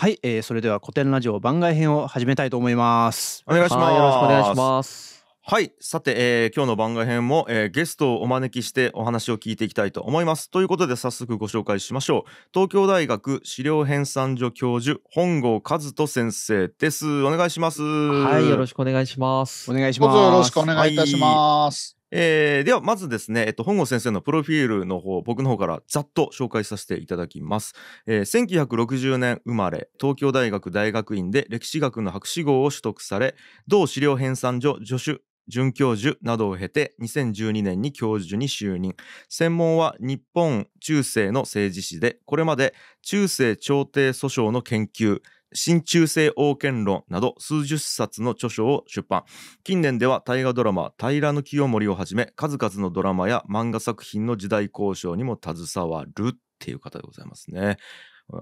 はい、えー、それでは古典ラジオ番外編を始めたいと思いますお願いしますよろしくお願いしますはいさて、えー、今日の番外編も、えー、ゲストをお招きしてお話を聞いていきたいと思いますということで早速ご紹介しましょう東京大学資料編纂所教授本郷和人先生ですお願いしますはいよろしくお願いしますお願いしますよろしくお願いいたします、はいえー、ではまずですね、えっと、本郷先生のプロフィールの方僕の方からざっと紹介させていただきます、えー、1960年生まれ東京大学大学院で歴史学の博士号を取得され同資料編纂所助手准教授などを経て2012年に教授に就任専門は日本中世の政治史でこれまで中世朝廷訴訟の研究新中世王権論など数十冊の著書を出版近年では大河ドラマ「平清盛」をはじめ数々のドラマや漫画作品の時代交渉にも携わるっていう方でございますね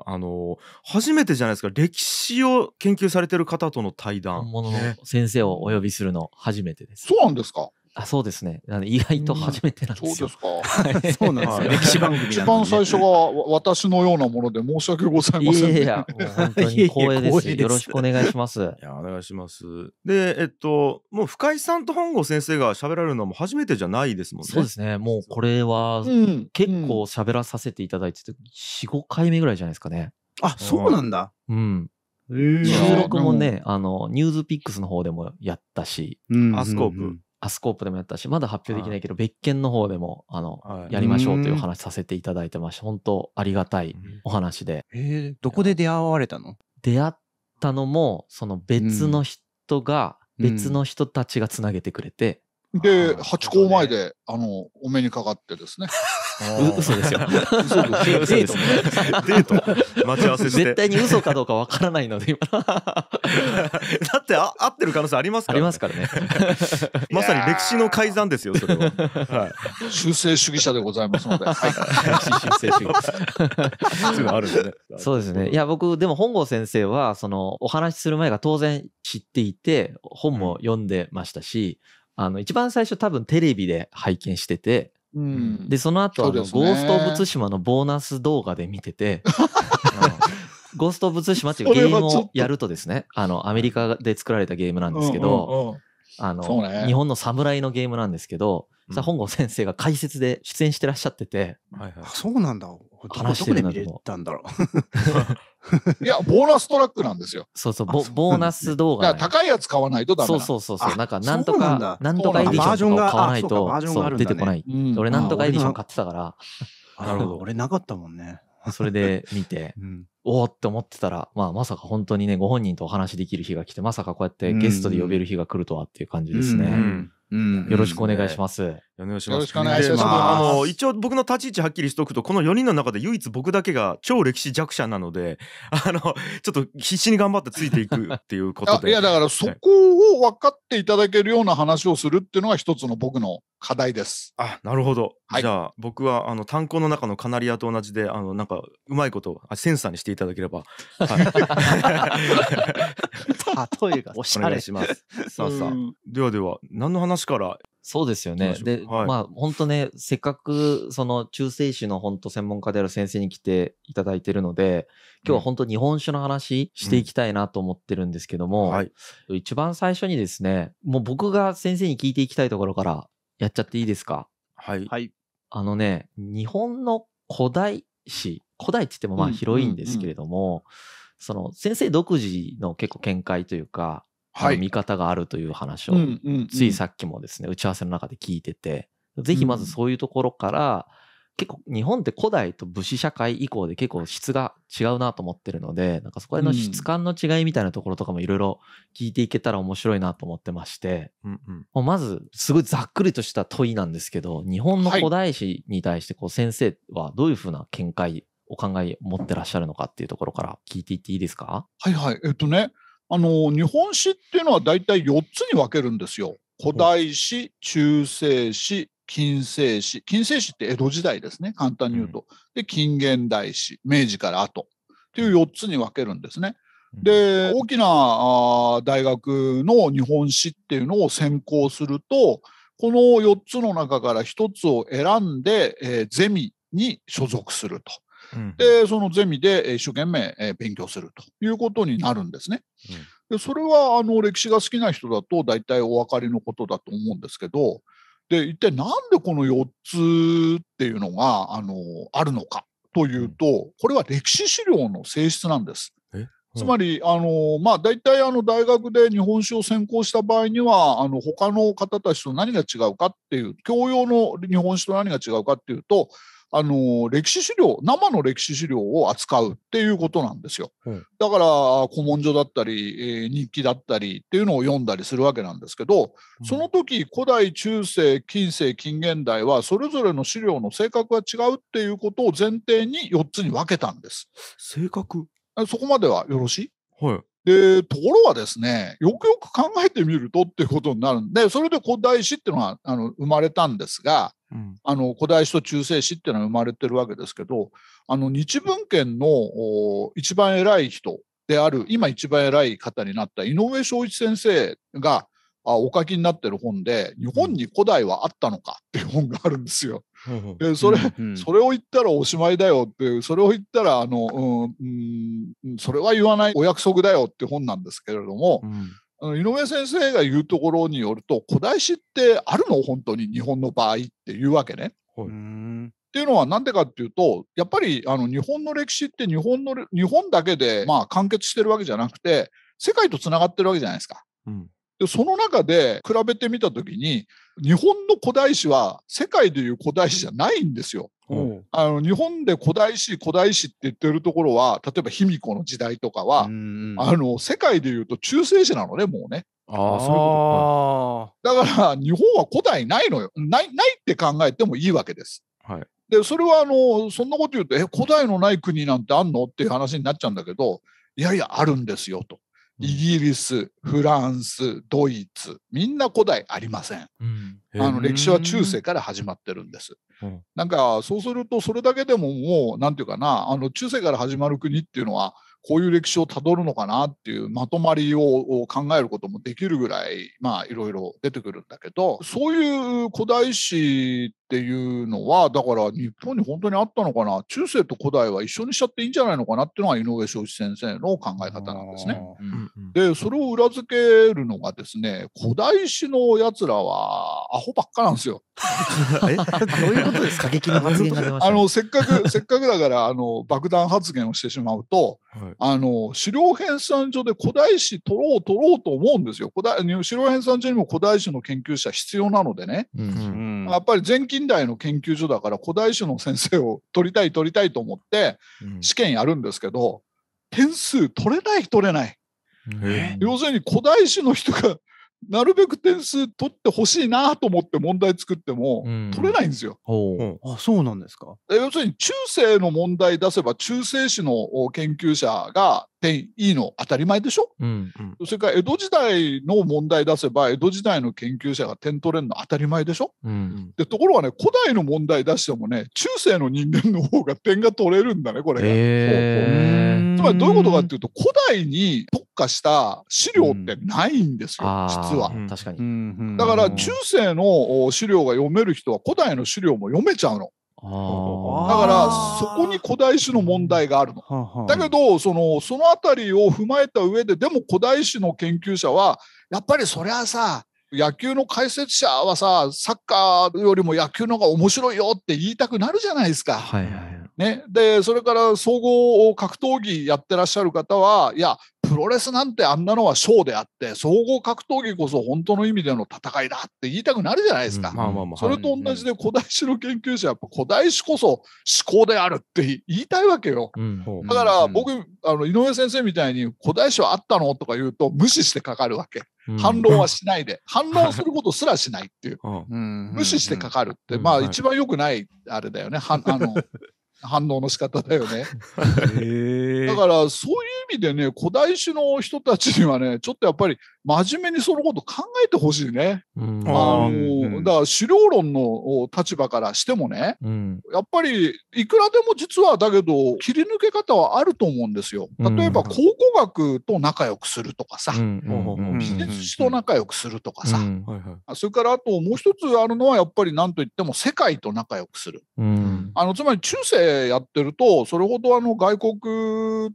あの初めてじゃないですか歴史を研究されてる方との対談本物の先生をお呼びするの初めてですそうなんですかあそうですね。あの意外と初めてなんですよ。そうですか。そうなんですよ。歴史番組、ね、一番最初が私のようなもので申し訳ございません、いやいや、本当に光栄です。よろしくお願いします。いや、お願いします。で、えっと、もう深井さんと本郷先生が喋られるのも初めてじゃないですもんね。そうですね。もうこれは結構喋らさせていただいてて、4、5回目ぐらいじゃないですかね。あ、そうなんだ。うん。収録もね、あの、ニュースピックスの方でもやったし。アスコープ。アスコープでもやったし、まだ発表できないけど、別件の方でも、あの、やりましょうというお話させていただいてまして、本当ありがたいお話で。えー、どこで出会われたの出会ったのも、その別の人が、別の人たちがつなげてくれて。で、ハチ公前で、あの、お目にかかってですね。嘘ですよ。嘘でデート、デート、待ち合わせして。絶対に嘘かどうかわからないので今。だってあ合ってる可能性ありますから、ね。ありますからね。まさに歴史の改ざんですよそれは。はい。修正主義者でございますので。修正主義。そういうのあるんでね。そうですね。いや僕でも本郷先生はそのお話しする前が当然知っていて本も読んでましたし。あの一番最初多分テレビで拝見しててでその後あの、ゴースト・オブ・ツシマのボーナス動画で見てて ゴースト・オブ・ツシマっていうゲームをやるとですねあのアメリカで作られたゲームなんですけど、日本の侍のゲームなんですけど、さ本郷先生が解説で出演してらっしゃってて、そうなんだ話してるんだろう。いや、ボーナストラックなんですよ。そうそう、ボボーナス動画、高いやつ買わないとダメそうそうそうそう。なんか、なんとか、なんとかエディション買わないと、そう出てこない。俺、なんとかエディション買ってたから。なるほど。俺、なかったもんね。それで見て、おおって思ってたら、まあ、まさか本当にね、ご本人とお話できる日が来て、まさかこうやってゲストで呼べる日が来るとはっていう感じですね。よろしくお願いします。よろしくお願いします。あの一応僕の立ち位置はっきりしておくと、この4人の中で唯一僕だけが超歴史弱者なので、あのちょっと必死に頑張ってついていくっていうことで。いやだからそこを分かっていただけるような話をするっていうのが一つの僕の課題です。あ、なるほど。はい、じゃあ僕はあの炭鉱の中のカナリアと同じで、あのなんかうまいことあセンサーにしていただければ。はい、例えがおしゃれします。さあさあ、ではでは何の話からそうですよね。で、はい、まあ本当ね、せっかくその中世史の本当専門家である先生に来ていただいてるので、今日は本当日本酒の話していきたいなと思ってるんですけども、うんはい、一番最初にですね、もう僕が先生に聞いていきたいところからやっちゃっていいですかはい。はい。あのね、日本の古代史、古代って言ってもまあ広いんですけれども、うんうんうん、その先生独自の結構見解というか、はい、見方があるという話を、ついさっきもですね打ち合わせの中で聞いてて是非まずそういうところから、結構日本って古代と武士社会以降で結構質が違うなと思ってるのでなんかそこら辺の質感の違いみたいなところとかもいろいろ聞いていけたら面白いなと思ってまして、うんうん、もうまずすごいざっくりとした問いなんですけど日本の古代史に対してこう先生はどういうふうな見解お考え持ってらっしゃるのかっていうところから聞いていっていいですかはいはいえっとねあの日本史っていうのは大体4つに分けるんですよ。古代史、中世史、近世史。近世史って江戸時代ですね、簡単に言うと。で、近現代史、明治から後っていう4つに分けるんですね。で、大きな大学の日本史っていうのを専攻すると、この4つの中から1つを選んで、えー、ゼミに所属すると。でそのゼミで一生懸命勉強するということになるんですね。でそれはあの歴史が好きな人だと大体お分かりのことだと思うんですけどで一体なんでこの4つっていうのがあのあるのかというとこれは歴史資料の性質なんです。つまり、あのまあ、大体あの大学で日本史を専攻した場合にはあの他の方たちと何が違うかっていう教養の日本史と何が違うかっていうとあの歴史資料生の歴史資料を扱うっていうことなんですよ、うん、だから古文書だったり、えー、日記だったりっていうのを読んだりするわけなんですけど、うん、その時古代中世近世近現代はそれぞれの資料の性格が違うっていうことを前提に4つに分けたんです。性格そこまではよろしい、はいでところがですねよくよく考えてみるとっていうことになるんでそれで古代史っていうのはあの生まれたんですがあの古代史と中世史っていうのは生まれてるわけですけどあの日文圏の一番偉い人である今一番偉い方になった井上正一先生がお書きになってる本で「日本に古代はあったのか」っていう本があるんですよ。でそれそれを言ったらおしまいだよっていうそれを言ったらあの、うん、それは言わないお約束だよって本なんですけれども、井上先生が言うところによると古代史ってあるの本当に日本の場合っていうわけね。はいっていうのは何でかっていうとやっぱりあの日本の歴史って日本の日本だけでまあ完結してるわけじゃなくて世界とつながってるわけじゃないですか。うん、でその中で比べてみた時に日本の古代史は世界でいう古代史じゃないんですよ。うん、あの日本で古代史古代史って言ってるところは例えば卑弥呼の時代とかは、あの世界でいうと中世史なのねもうね。ああそういうことか。だから日本は古代ないのよないないって考えてもいいわけです。はい、でそれはあのそんなこと言うとえ古代のない国なんてあんのっていう話になっちゃうんだけどいやいやあるんですよと。イギリス、フランス、ドイツ、みんな古代ありません。うん、あの歴史は中世から始まってるんです。うん、なんかそうするとそれだけでももうなんていうかなあの中世から始まる国っていうのはこういう歴史をたどるのかなっていうまとまりを考えることもできるぐらいまあいろいろ出てくるんだけどそういう古代史っていうのは、だから日本に本当にあったのかな、中世と古代は一緒にしちゃっていいんじゃないのかなっていうのが井上彰一先生の考え方なんですね。で、それを裏付けるのがですね、古代史のやつらはアホばっかなんですよ。どういうことですか、激な発言があのせっかく、せっかくだからあの爆弾発言をしてしまうと、はい、あの資料編纂所で古代史取ろう取ろうと思うんですよ。古代資料編纂所にも古代史の研究者必要なのでね。うんうん、やっぱり前期近代の研究所だから古代史の先生を取りたい取りたいと思って試験やるんですけど、うん、点数取れない取れない。要するに古代史の人が なるべく点数取ってほしいなと思って問題作っても、取れないんですよ。うんあそうなんですか要するに中世の問題出せば中世史の研究者がていいの当たり前でしょ、うんうん、それから江戸時代の問題出せば江戸時代の研究者が点取れるの当たり前でしょ、うんうん、でところがね古代の問題出してもね中世の人間の方が点が取れるんだねこれが、えー、つまりどういうことかっていうと古代に特化した資料ってないんですよ、うん、実は、確かにだから中世の資料が読める人は古代の資料も読めちゃうの。だからそこに古代史の問題があるの。だけどそのその辺りを踏まえた上ででも古代史の研究者はやっぱりそりゃさ野球の解説者はさサッカーよりも野球の方が面白いよって言いたくなるじゃないですか。はいはいね、でそれから総合格闘技やってらっしゃる方はいやプロレスなんてあんなのはショーであって総合格闘技こそ本当の意味での戦いだって言いたくなるじゃないですか、それと同じで古代史の研究者はやっぱ古代史こそ思考であるって言いたいわけよ、うん、だから僕、あの井上先生みたいに古代史はあったのとか言うと無視してかかるわけ。反論はしないで、反論することすらしないっていう、無視してかかるって、まあ一番よくないあれだよね、あの 反応の仕方だよね。だからそういう意味でね、古代史の人たちにはね、ちょっとやっぱり真面目にそのこと考えてほしいね。うん、あの、うだから狩猟論の立場からしてもね、うん、やっぱりいくらでも実はだけど切り抜け方はあると思うんですよ。例えば考古学と仲良くするとかさ、美術史と仲良くするとかさ、それからあともう一つあるのはやっぱり何と言っても世界と仲良くする。うん、あのつまり中世でやってるとそれほどあの外国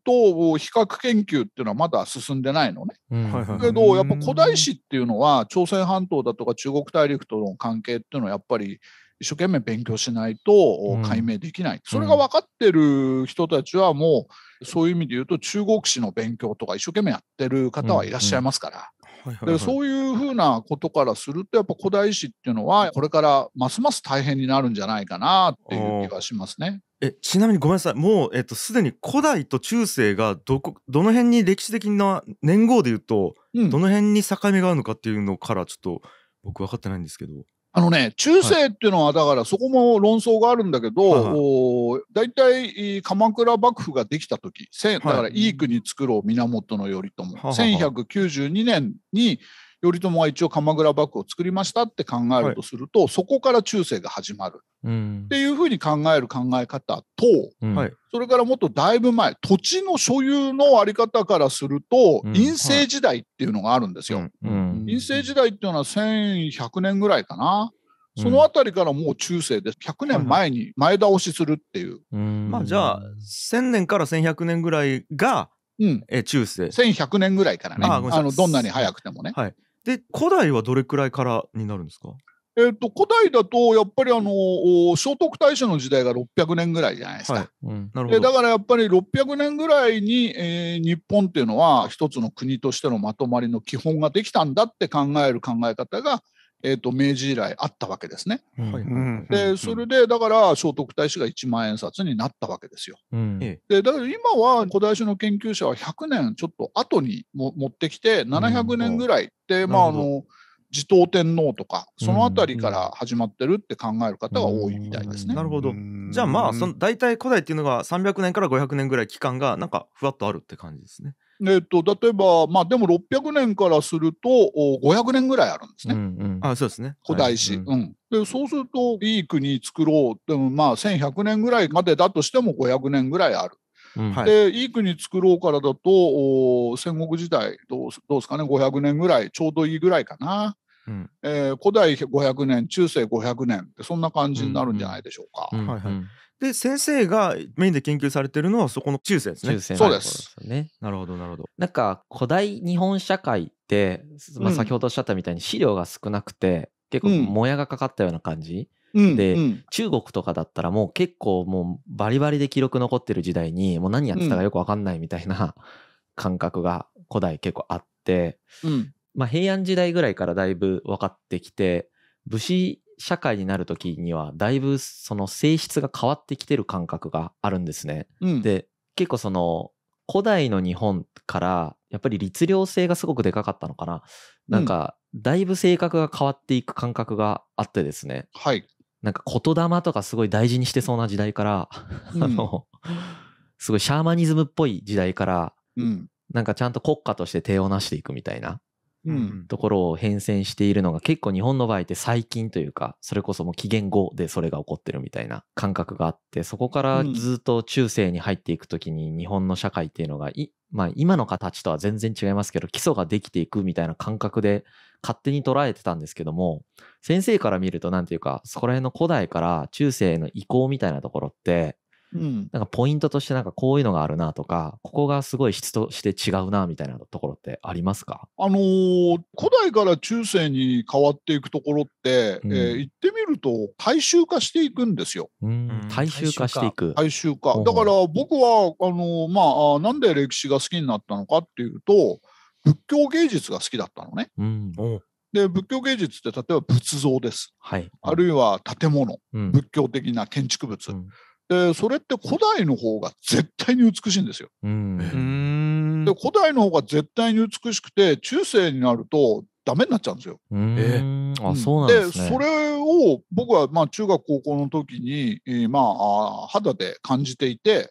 と比較研究っていうのはまだ進んでないのね。うん、けどやっぱ古代史っていうのは朝鮮半島だとか中国大陸との関係っていうのはやっぱり一生懸命勉強しないと解明できない、うん、それが分かってる人たちはもうそういう意味で言うと中国史の勉強とか一生懸命やってる方はいらっしゃいますから、はいはいはい、そういうふうなことからするとやっぱ古代史っていうのはこれからますます大変になるんじゃないかなっていう気がしますね。えちなみにごめんなさいもう、えっと、すでに古代と中世がどこどの辺に歴史的な年号でいうと、うん、どの辺に境目があるのかっていうのからちょっと僕分かってないんですけど。あのね、中世っていうのは、だからそこも論争があるんだけど、大体、鎌倉幕府ができた時、だからいい国作ろう源頼朝、は1192年に、頼朝が一応鎌倉幕府を作りましたって考えるとすると、はい、そこから中世が始まる、うん、っていうふうに考える考え方と、はい、それからもっとだいぶ前土地の所有のあり方からすると、陰性時代っていうのがあるんですよ。陰性時代っていうのは1100年ぐらいかな。その辺りからもう中世で100年前に前倒しするっていう。まあ、じゃあ1000年から1100年ぐらいが、え中世。1100年ぐらいからねあのどんなに早くてもね。はいで古代はどれくらいからになるんですかえーと、古代だとやっぱりあの聖徳太子の時代が600年ぐらいじゃないですか、はいうん、なるほどだからやっぱり600年ぐらいに、えー、日本っていうのは一つの国としてのまとまりの基本ができたんだって考える考え方がえーと、明治以来あったわけですね。でそれでだから聖徳太子が1万円札になったわけですよ。うん、でだから今は古代史の研究者は100年ちょっと後にも持ってきて700年ぐらいって、うん、まああの持統天皇とかその辺りから始まってるって考える方が多いみたいですね。なるほどじゃあまあその大体古代っていうのが300年から500年ぐらい期間がなんかふわっとあるって感じですね。えーと、例えば、まあ、でも600年からすると500年ぐらいあるんですね、うんうん、あそうですね古代史、はい、うん、でそうするといい国作ろうでも、まあ、1100年ぐらいまでだとしても500年ぐらいある。うん、でいい国作ろうからだと戦国時代どうどうですかね500年ぐらいちょうどいいぐらいかな、うん、えー、古代500年中世500年ってそんな感じになるんじゃないでしょうか。で先生がメインで研究されてるのはそこの中世ですね。中世そうですね。なるほどなるほど。なんか古代日本社会って、まあ、先ほどおっしゃったみたいに資料が少なくて、うん、結構もやがかかったような感じ。で、うんうん、中国とかだったらもう結構もうバリバリで記録残ってる時代にもう何やってたかよく分かんないみたいな感覚が古代結構あって、うん、まあ、平安時代ぐらいからだいぶ分かってきて武士社会になる時にはだいぶその性質が変わってきてる感覚があるんですね。うん、で結構その古代の日本からやっぱり律令性がすごくでかかったのかな。なんか、だいぶ性格が変わっていく感覚があってですね。うん、はい。なんか言霊とかすごい大事にしてそうな時代からあの、すごいシャーマニズムっぽい時代から、うん、なんかちゃんと国家として手を成していくみたいな。ところを変遷しているのが結構日本の場合って最近というかそれこそもう紀元後でそれが起こってるみたいな感覚があってそこからずっと中世に入っていく時に日本の社会っていうのがまあ、今の形とは全然違いますけど基礎ができていくみたいな感覚で勝手に捉えてたんですけども先生から見ると何ていうかそこら辺の古代から中世の移行みたいなところってうん、なんかポイントとしてなんかこういうのがあるなとかここがすごい質として違うなみたいなところってありますか、あのー、古代から中世に変わっていくところって、うん、えー、言ってみると大衆化していくんですよ。大衆化していく大衆化だから僕はあのー、まあ、なんで歴史が好きになったのかっていうと仏教芸術が好きだったのね。うんで仏教芸術って例えば仏像です、はい、あるいは建物、うん、仏教的な建築物、うん、でそれって古代の方が絶対に美しいんですよ。うんで古代の方が絶対に美しくて中世になるとダメになっちゃうんですよ。うんで、それを僕はまあ中学高校の時に、まあ、肌で感じていて、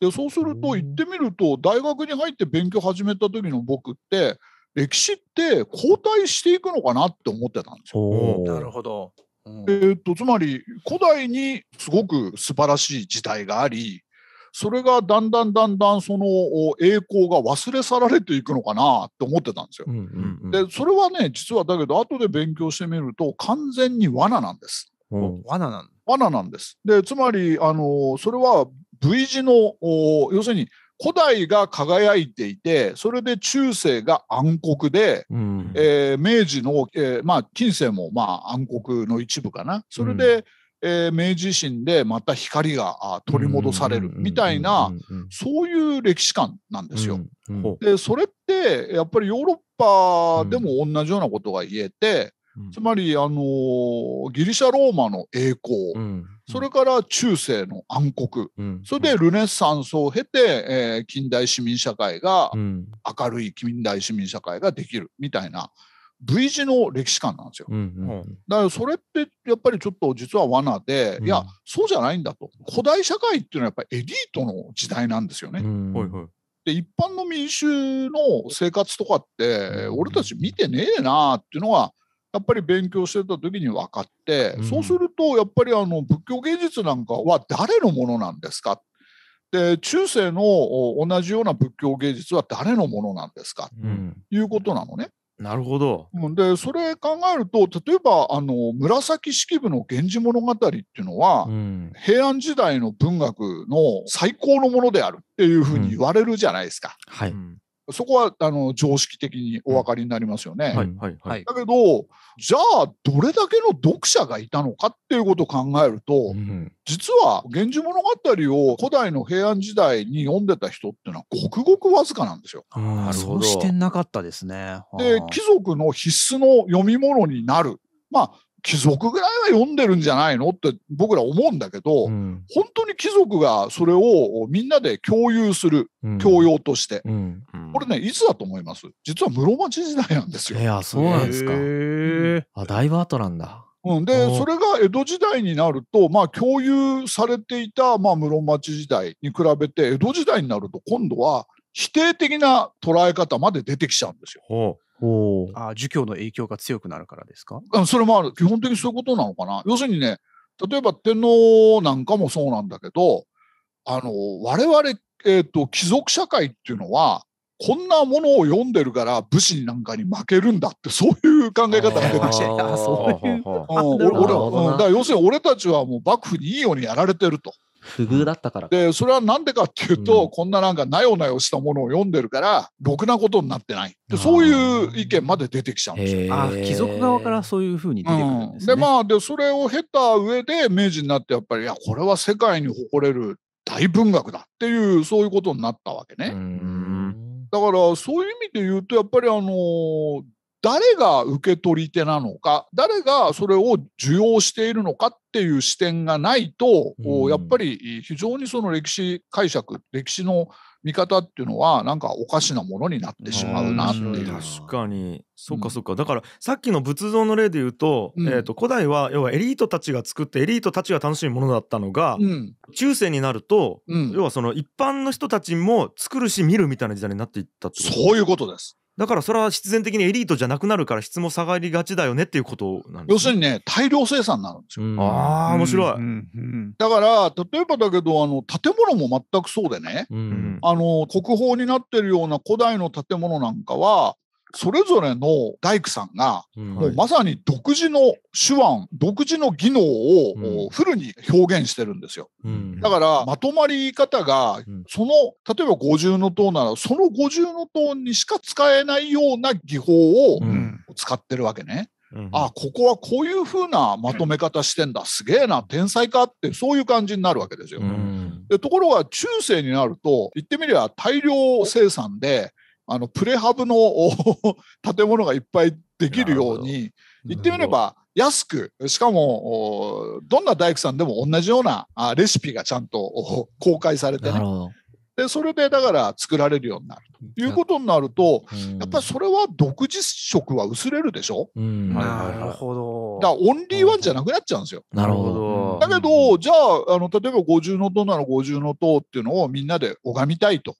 でそうすると言ってみると大学に入って勉強始めた時の僕って歴史って後退していくのかなって思ってたんですよ。なるほどうん、えっとつまり古代にすごく素晴らしい時代がありそれがだんだんだんだんその栄光が忘れ去られていくのかなって思ってたんですよ。でそれはね実はだけど後で勉強してみると完全に罠なんです。罠なん罠なんです。でつまりあのそれは V 字の要するに古代が輝いていて、それで中世が暗黒で、うん、えー、明治の、えー、まあ、近世もまあ暗黒の一部かな。それで、うんえー、明治維新でまた光が取り戻されるみたいな、そういう歴史観なんですよ。で、それってやっぱりヨーロッパでも同じようなことが言えて、つまり、あのー、ギリシャ・ローマの栄光、うんそれから中世の暗黒、うん、それでルネサンスを経て、えー、近代市民社会が、うん、明るい近代市民社会ができるみたいな V 字の歴史観なんですよ、うんうん、だからそれってやっぱりちょっと実は罠で、うん、いやそうじゃないんだと古代社会っていうのはやっぱりエリートの時代なんですよね。で一般の民衆の生活とかって俺たち見てねえなっていうのはやっぱり勉強してた時に分かって、うん、そうするとやっぱりあの仏教芸術なんかは誰のものなんですかで中世の同じような仏教芸術は誰のものなんですか、うん、いうことなのね。なるほど。でそれ考えると例えばあの紫式部の「源氏物語」っていうのは、うん、平安時代の文学の最高のものであるっていうふうに言われるじゃないですか。うん、はいそこはあの常識的にお分かりになりますよね。はいはいはい、だけどじゃあどれだけの読者がいたのかっていうことを考えると、うん、実は「源氏物語」を古代の平安時代に読んでた人っていうのはごくごくわずかなんですよ。なるそうしてなかったですね。で貴族の必須の読み物になるまあ貴族ぐらいは読んでるんじゃないのって僕ら思うんだけど、うん、本当に貴族がそれをみんなで共有する、うん、教養として、うん、これねいつだと思います実は室町時代なんですよ。いやそうなんですか。あだいぶ後なんだ。うん、でそれが江戸時代になると、まあ、共有されていた、まあ、室町時代に比べて江戸時代になると今度は否定的な捉え方まで出てきちゃうんですよ。おあ儒教の影響が強くなるからですかあそれもある基本的にそういうことなのかな要するにね例えば天皇なんかもそうなんだけどあの我々、えーと、貴族社会っていうのはこんなものを読んでるから武士なんかに負けるんだってそういう考え方が出てきて俺、うん、だから要するに俺たちはもう幕府にいいようにやられてると。不遇だったからでそれは何でかっていうと、うん、こんななんかなよなよしたものを読んでるからろくなことになってないでそういう意見まで出てきちゃうんですよ。あ貴族側からそういうふうに出てくるんです、ねうん、でまあでそれを経た上で明治になってやっぱりいやこれは世界に誇れる大文学だっていうそういうことになったわけね。だからそういう意味で言うとやっぱりあの誰が受け取り手なのか誰がそれを受容しているのかっていう視点がないと、うん、やっぱり非常にその歴史解釈歴史の見方っていうのはなんかおかしなものになってしまうなっていう。確かにそっかそっか、うん、だからさっきの仏像の例で言うとうん、えーと、古代は要はエリートたちが作ってエリートたちが楽しむものだったのが、うん、中世になると、要はその一般の人たちも作るし見るみたいな時代になっていったっとそういうことです。だからそれは必然的にエリートじゃなくなるから質も下がりがちだよねっていうことなんです、ね、要するにね大量生産なんですよ。うん、ああ面白い、うんうん、だから例えばだけどあの建物も全くそうでね、あの国宝になってるような古代の建物なんかはそれぞれの大工さんが、もうまさに独自の手腕、独自の技能をフルに表現してるんですよ。だから、まとまり方が、その、例えば五重の塔なら、その五重の塔にしか使えないような技法を使ってるわけね。あここはこういうふうなまとめ方してんだすげえな天才かってそういう感じになるわけですよ。でところが中世になると言ってみれば大量生産であのプレハブの 建物がいっぱいできるように言ってみれば安くしかもどんな大工さんでも同じようなレシピがちゃんと公開されてねでそれでだから作られるようになるということになると、やっぱりそれは独自色は薄れるでしょ、うん、なるほどだからオンリーワンじゃなくなっちゃうんですよ。なるほどだけどじゃああの例えば五重の塔なら五重の塔っていうのをみんなで拝みたいと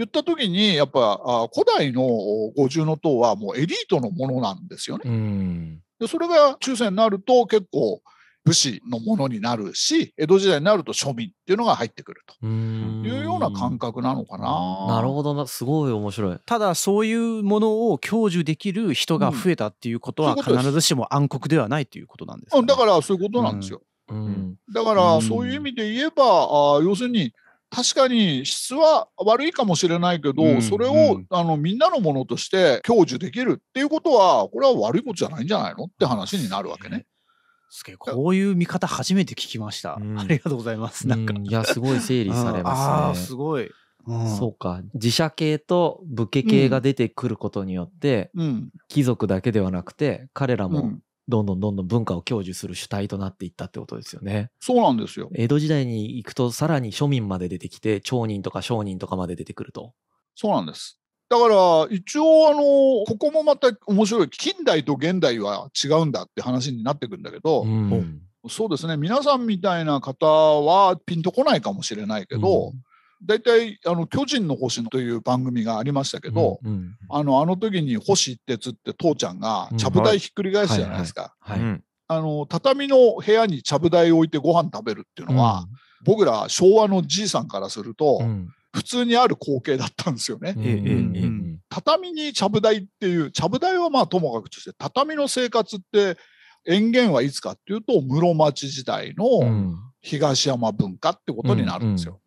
言った時にやっぱ古代の五重塔はもうエリートのものなんですよね。でそれが中世になると結構武士のものになるし江戸時代になると庶民っていうのが入ってくるというような感覚なのかな。なるほどなすごい面白い。ただそういうものを享受できる人が増えたっていうことは必ずしも暗黒ではないということなんです、ね、うん、だからそういうことなんですよ。うん、だからそういう意味で言えば、あ要するに確かに質は悪いかもしれないけど、うんうん、それをあのみんなのものとして享受できるっていうことはこれは悪いことじゃないんじゃないのって話になるわけね。すげえこういう見方初めて聞きました。うん、ありがとうございます。なんか、うん、いやすごい整理されますね。すごい。うん、そうか自社系と武家系が出てくることによって、貴族だけではなくて彼らもどんどんどんどん文化を享受する主体となっていったってことですよね。そうなんですよ。江戸時代に行くと、さらに庶民まで出てきて、町人とか商人とかまで出てくると。そうなんです。だから、一応、あの、ここもまた面白い。近代と現代は違うんだって話になってくるんだけど、うん、そうですね。皆さんみたいな方はピンとこないかもしれないけど、うん大体あの「巨人の星」という番組がありましたけど、うんうん、あのあの時に「星一徹」って父ちゃんがちゃぶ台ひっくり返すじゃないですか。あの畳の部屋にちゃぶ台を置いてご飯食べるっていうのは、うん、僕ら昭和のじいさんからすると、うん、普通にある光景だったんですよね。うん、畳にちゃぶ台っていうちゃぶ台はまあともかくとして畳の生活って塩原はいつかっていうと室町時代の東山文化ってことになるんですよ。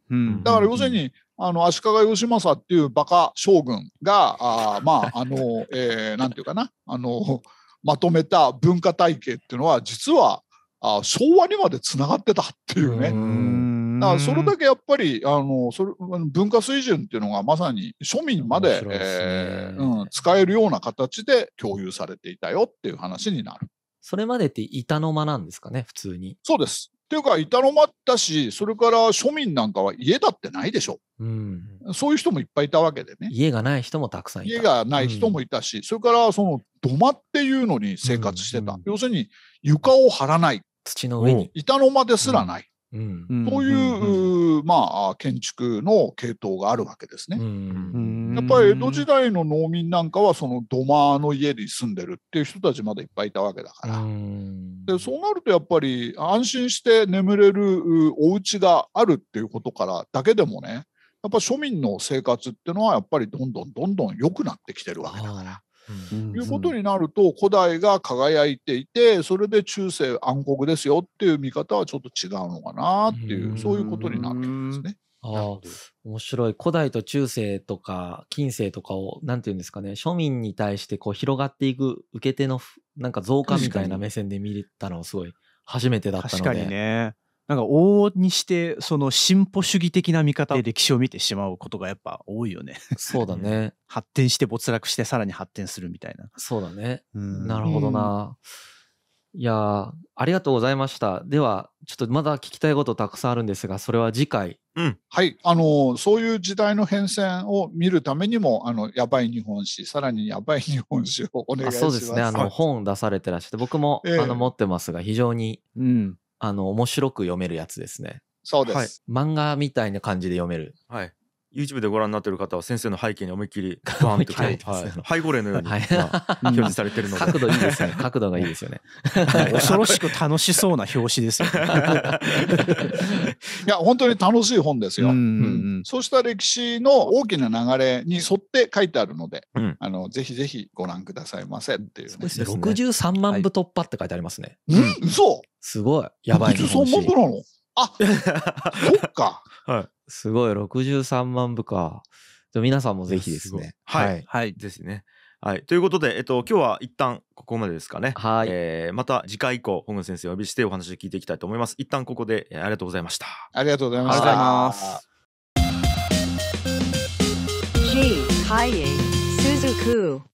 だから要するに、あの足利義政っていうバカ将軍があまああの、えー、なんていうかなあのまとめた文化体系っていうのは実はあ昭和にまでつながってたっていうね。うだからそれだけやっぱりあのそれ文化水準っていうのがまさに庶民まで、ね、えー、うん、使えるような形で共有されていたよっていう話になる。それまでって板の間なんですかね普通に。そうです。ていうか、板の間たし、それから庶民なんかは家だってないでしょ。うん、そういう人もいっぱいいたわけでね。家がない人もたくさんいた。家がない人もいたし、うん、それからその土間っていうのに生活してた。うんうん、要するに床を張らない。土の上に。板の間ですらない。うん、そういう、ん、まあ、建築の系統があるわけですね。やっぱり江戸時代の農民なんかはその土間の家に住んでるっていう人たちまだいっぱいいたわけだからでそうなるとやっぱり安心して眠れるお家があるっていうことからだけでもねやっぱ庶民の生活っていうのはやっぱりどんどんどんどん良くなってきてるわけだから。いうことになると古代が輝いていてそれで中世暗黒ですよっていう見方はちょっと違うのかなっていうそういうことになってるんですね。あ面白い古代と中世とか近世とかを何て言うんですかね庶民に対してこう広がっていく受け手のなんか増加みたいな目線で見れたのすごい初めてだったので確かにねなんか往々にしてその進歩主義的な見方で歴史を見てしまうことがやっぱ多いよね。そうだね。発展して没落してさらに発展するみたいな。そうだね。うん、なるほどな。うん、いやありがとうございました。ではちょっとまだ聞きたいことたくさんあるんですがそれは次回。うん、はいあのそういう時代の変遷を見るためにも「あのやばい日本史」さらに「やばい日本史」をお願いしますそうですねあの本出されてらっしゃって僕も、えー、あの持ってますが非常に、うん、あの、面白く読めるやつですね。そうです、はい、漫画みたいな感じで読める。はい。YouTube でご覧になってる方は先生の背景に思いっきり バーンってこはい、背後霊のように、はい表示されてるので角度いいですね角度がいいですよね 恐ろしく楽しそうな表紙です いや本当に楽しい本ですよ、うんうん、そうした歴史の大きな流れに沿って書いてあるので、うん、あのぜひぜひご覧くださいませっていう、ねうね、63万部突破って書いてありますね、はい、うん嘘すごいやばい63万部なのあそっか、はいすごい、63万部か。皆さんもぜひですね。はい。はい、ですね。はい、ということで、えっと、今日は一旦ここまでですかね。はい、えー、また次回以降、本郷先生をお呼びしてお話を聞いていきたいと思います。一旦ここで、えー、ありがとうございました。ありがとうございました。ありがとうございます。